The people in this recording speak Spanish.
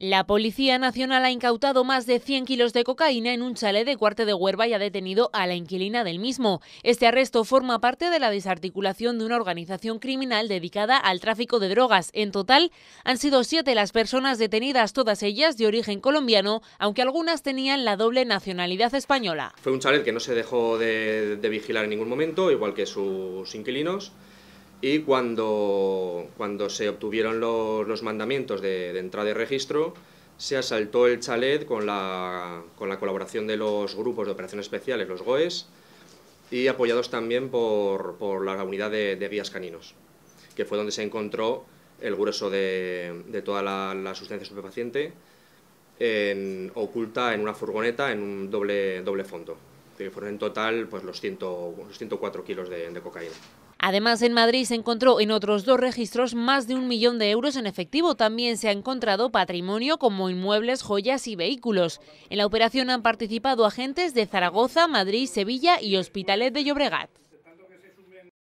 La Policía Nacional ha incautado más de 100 kilos de cocaína en un chalet de Cuarte de Huerva y ha detenido a la inquilina del mismo. Este arresto forma parte de la desarticulación de una organización criminal dedicada al tráfico de drogas. En total, han sido siete las personas detenidas, todas ellas de origen colombiano, aunque algunas tenían la doble nacionalidad española. Fue un chalet que no se dejó de vigilar en ningún momento, igual que sus inquilinos y cuando, cuando se obtuvieron los, los mandamientos de, entrada y registro, se asaltó el chalet con la, con la colaboración de los grupos de operaciones especiales, los GOES, y apoyados también por, por la unidad de, de, guías caninos, que fue donde se encontró el grueso de, de toda la, sustancia superpaciente oculta en una furgoneta en un doble, doble fondo, que fueron en total pues, los, 100, 104 kilos de cocaína. Además, en Madrid se encontró en otros dos registros más de un millón de euros en efectivo. También se ha encontrado patrimonio como inmuebles, joyas y vehículos. En la operación han participado agentes de Zaragoza, Madrid, Sevilla y Hospitalet de Llobregat.